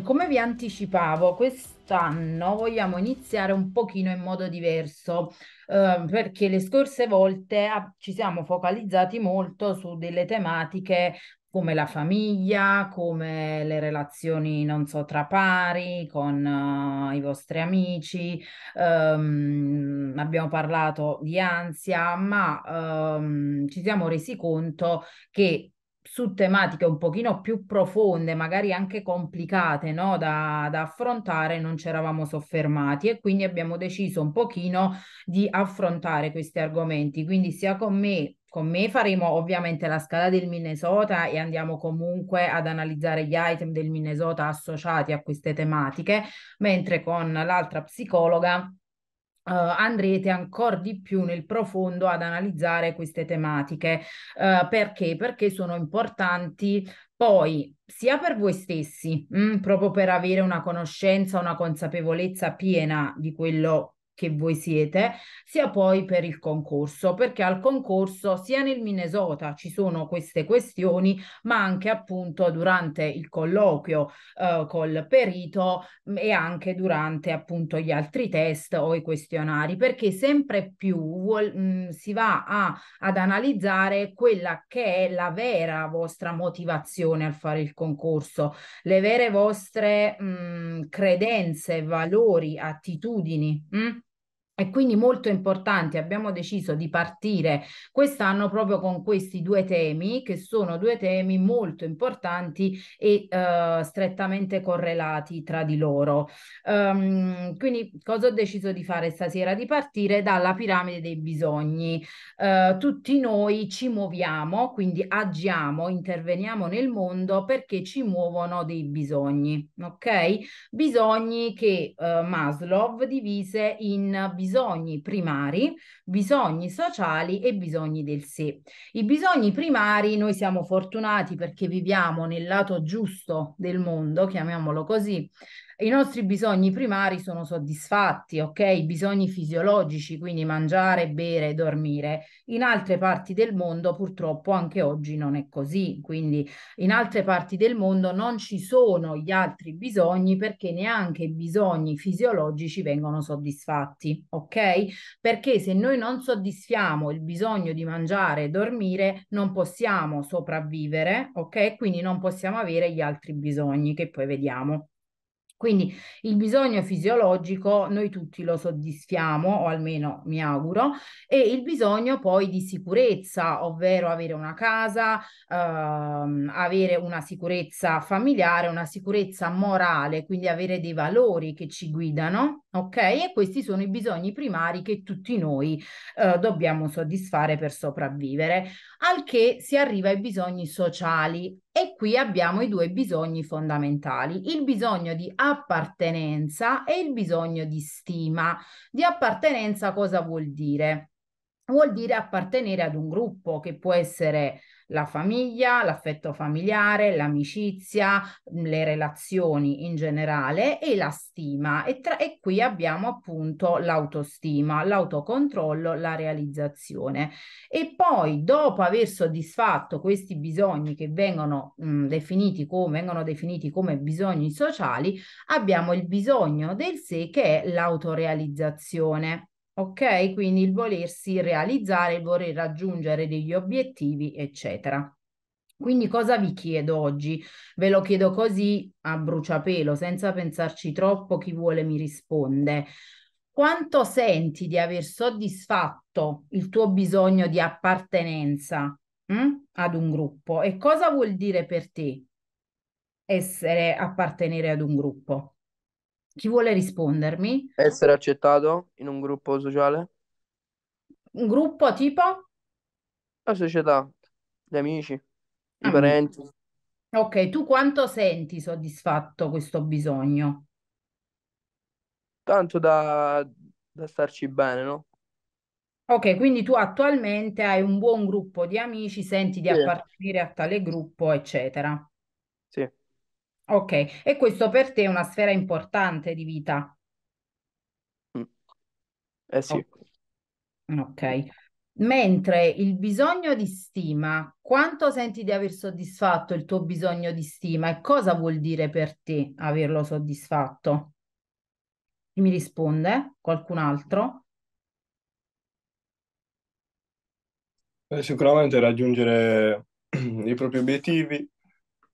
Ehm, come vi anticipavo, quest'anno vogliamo iniziare un pochino in modo diverso, eh, perché le scorse volte ah, ci siamo focalizzati molto su delle tematiche come la famiglia, come le relazioni, non so, tra pari, con uh, i vostri amici. Um, abbiamo parlato di ansia, ma um, ci siamo resi conto che su tematiche un pochino più profonde, magari anche complicate no? da, da, affrontare, non ci eravamo soffermati e quindi abbiamo deciso un pochino di affrontare questi argomenti. Quindi sia con me, con me faremo ovviamente la scala del Minnesota e andiamo comunque ad analizzare gli item del Minnesota associati a queste tematiche, mentre con l'altra psicologa Uh, andrete ancora di più nel profondo ad analizzare queste tematiche. Uh, perché? Perché sono importanti poi sia per voi stessi, mh, mm, proprio per avere una conoscenza, una consapevolezza piena di quello che voi siete, sia poi per il concorso, perché al concorso sia nel Minnesota ci sono queste questioni, ma anche appunto durante il colloquio eh, col perito mm, e anche durante appunto gli altri test o i questionari, perché sempre più vuol, mh, mm, si va a, ad analizzare quella che è la vera vostra motivazione al fare il concorso, le vere vostre mh, mm, credenze, valori, attitudini. Mh? È quindi molto importante, abbiamo deciso di partire quest'anno proprio con questi due temi, che sono due temi molto importanti e uh, strettamente correlati tra di loro. Um, quindi cosa ho deciso di fare stasera? Di partire dalla piramide dei bisogni. Uh, tutti noi ci muoviamo, quindi agiamo, interveniamo nel mondo perché ci muovono dei bisogni, ok? Bisogni che uh, Maslow divise in bisogni bisogni primari, bisogni sociali e bisogni del sé. I bisogni primari noi siamo fortunati perché viviamo nel lato giusto del mondo, chiamiamolo così, i nostri bisogni primari sono soddisfatti, ok? I bisogni fisiologici, quindi mangiare, bere, dormire. In altre parti del mondo purtroppo anche oggi non è così, quindi in altre parti del mondo non ci sono gli altri bisogni perché neanche i bisogni fisiologici vengono soddisfatti, ok? Perché se noi non soddisfiamo il bisogno di mangiare e dormire, non possiamo sopravvivere, ok? Quindi non possiamo avere gli altri bisogni che poi vediamo. Quindi il bisogno fisiologico noi tutti lo soddisfiamo, o almeno mi auguro, e il bisogno poi di sicurezza, ovvero avere una casa, ehm, avere una sicurezza familiare, una sicurezza morale, quindi avere dei valori che ci guidano, ok? E questi sono i bisogni primari che tutti noi eh, dobbiamo soddisfare per sopravvivere, al che si arriva ai bisogni sociali, e qui abbiamo i due bisogni fondamentali, il bisogno di appartenenza e il bisogno di stima. Di appartenenza cosa vuol dire? Vuol dire appartenere ad un gruppo che può essere la famiglia, l'affetto familiare, l'amicizia, mm, le relazioni in generale e la stima. E, tra- e qui abbiamo appunto l'autostima, l'autocontrollo, la realizzazione. E poi dopo aver soddisfatto questi bisogni che vengono, mh, mm, definiti, come, vengono definiti come bisogni sociali, abbiamo il bisogno del sé che è l'autorealizzazione. Ok? Quindi il volersi realizzare, il voler raggiungere degli obiettivi, eccetera. Quindi cosa vi chiedo oggi? Ve lo chiedo così a bruciapelo, senza pensarci troppo, chi vuole mi risponde. Quanto senti di aver soddisfatto il tuo bisogno di appartenenza mh, hm, ad un gruppo? E cosa vuol dire per te essere appartenere ad un gruppo? Chi vuole rispondermi? Essere accettato in un gruppo sociale? Un gruppo tipo? La società, gli amici, i Ah, parenti. Ok, tu quanto senti soddisfatto questo bisogno? Tanto da, da starci bene, no? Ok, quindi tu attualmente hai un buon gruppo di amici, senti di Sì, appartenere a tale gruppo, eccetera. sì. Ok, e questo per te è una sfera importante di vita? Mm. Eh sì. Ok. Mentre il bisogno di stima, quanto senti di aver soddisfatto il tuo bisogno di stima e cosa vuol dire per te averlo soddisfatto? mi risponde? Qualcun altro? Beh, sicuramente raggiungere i propri obiettivi,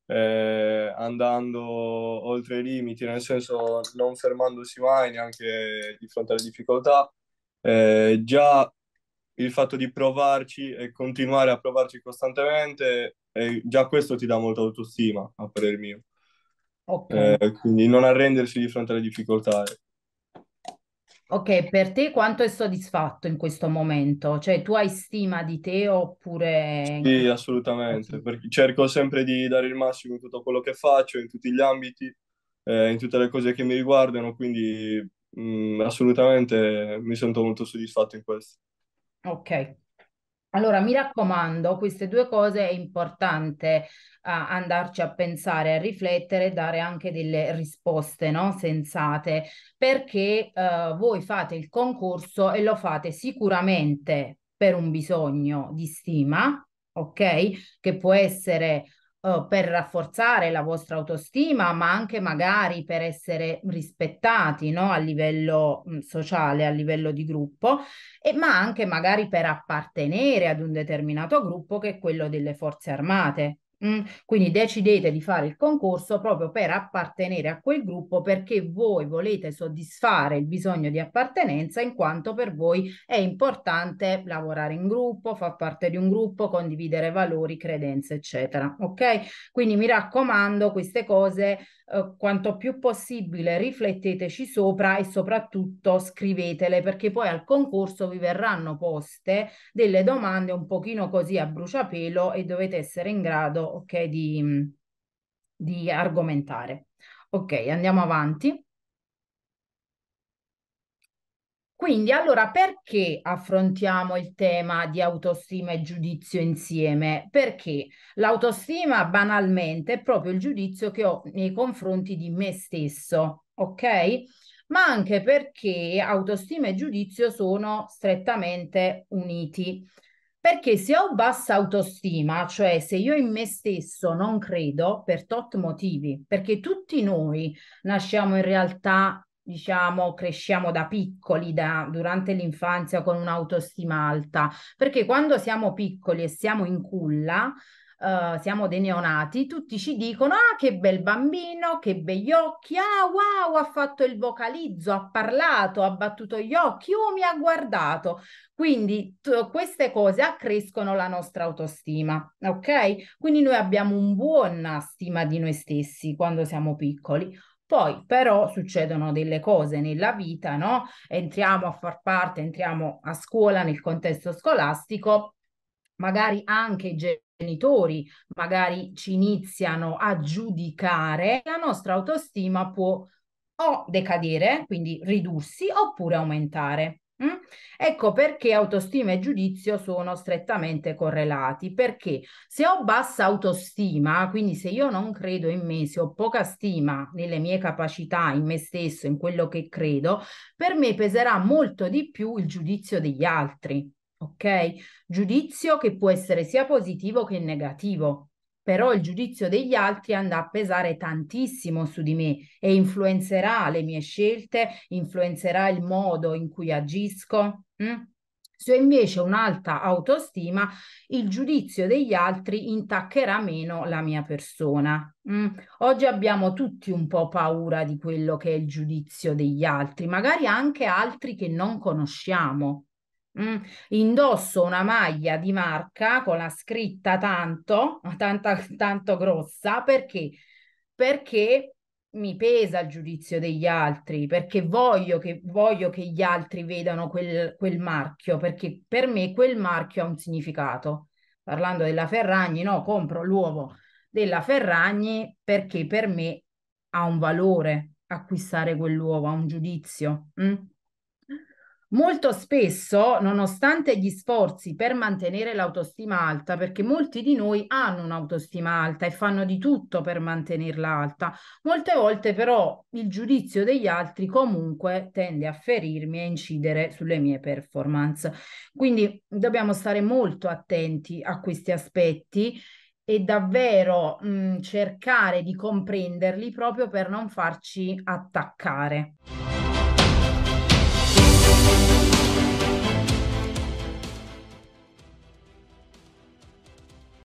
eh, andando oltre i limiti, nel senso non fermandosi mai neanche di fronte alle difficoltà. Eh, già il fatto di provarci e continuare a provarci costantemente, eh, già questo ti dà molta autostima, a parer mio. Okay. Eh, quindi non arrendersi di fronte alle difficoltà. Ok, per te quanto è soddisfatto in questo momento? Cioè, tu hai stima di te oppure... Sì, assolutamente, perché cerco sempre di dare il massimo in tutto quello che faccio, in tutti gli ambiti, eh, in tutte le cose che mi riguardano, quindi mh, mm, assolutamente mi sento molto soddisfatto in questo. Ok, allora, mi raccomando, queste due cose è importante uh, andarci a pensare, a riflettere, dare anche delle risposte no? sensate, perché uh, voi fate il concorso e lo fate sicuramente per un bisogno di stima, ok? Che può essere eh, per rafforzare la vostra autostima, ma anche magari per essere rispettati no? a livello mm, sociale, a livello di gruppo, e, ma anche magari per appartenere ad un determinato gruppo che è quello delle forze armate. Mm, quindi decidete di fare il concorso proprio per appartenere a quel gruppo perché voi volete soddisfare il bisogno di appartenenza in quanto per voi è importante lavorare in gruppo, far parte di un gruppo, condividere valori, credenze, eccetera. Ok? Quindi mi raccomando, queste cose eh, quanto più possibile rifletteteci sopra e soprattutto scrivetele perché poi al concorso vi verranno poste delle domande un pochino così a bruciapelo e dovete essere in grado okay, di, di argomentare. Ok, andiamo avanti. Quindi allora perché affrontiamo il tema di autostima e giudizio insieme? Perché l'autostima banalmente è proprio il giudizio che ho nei confronti di me stesso, ok? Ma anche perché autostima e giudizio sono strettamente uniti. Perché se ho bassa autostima, cioè se io in me stesso non credo per tot motivi, perché tutti noi nasciamo in realtà diciamo, cresciamo da piccoli, da, durante l'infanzia con un'autostima alta, perché quando siamo piccoli e siamo in culla, Uh, siamo dei neonati, tutti ci dicono: Ah, che bel bambino, che begli occhi, ah, wow, ha fatto il vocalizzo, ha parlato, ha battuto gli occhi, oh, mi ha guardato. Quindi t- queste cose accrescono la nostra autostima, ok? Quindi noi abbiamo un buona stima di noi stessi quando siamo piccoli. Poi però succedono delle cose nella vita, no? Entriamo a far parte, entriamo a scuola nel contesto scolastico, magari anche i genitori, magari ci iniziano a giudicare, la nostra autostima può o decadere, quindi ridursi, oppure aumentare. Mm? Ecco perché autostima e giudizio sono strettamente correlati, perché se ho bassa autostima, quindi se io non credo in me, se ho poca stima nelle mie capacità, in me stesso, in quello che credo, per me peserà molto di più il giudizio degli altri, ok? Giudizio che può essere sia positivo che negativo però il giudizio degli altri andrà a pesare tantissimo su di me e influenzerà le mie scelte, influenzerà il modo in cui agisco. Mm? Se ho invece un'alta autostima, il giudizio degli altri intaccherà meno la mia persona. Mm. Oggi abbiamo tutti un po' paura di quello che è il giudizio degli altri, magari anche altri che non conosciamo. Mm. Indosso una maglia di marca con la scritta tanto, tanta, tanto grossa, perché? Perché mi pesa il giudizio degli altri, perché voglio che, voglio che gli altri vedano quel, quel, marchio, perché per me quel marchio ha un significato. Parlando della Ferragni, no, compro l'uovo della Ferragni perché per me ha un valore acquistare quell'uovo, ha un giudizio. Mm? Molto spesso, nonostante gli sforzi per mantenere l'autostima alta, perché molti di noi hanno un'autostima alta e fanno di tutto per mantenerla alta, molte volte però il giudizio degli altri comunque tende a ferirmi e a incidere sulle mie performance. Quindi dobbiamo stare molto attenti a questi aspetti e davvero mh, cercare di comprenderli proprio per non farci attaccare. Thank you.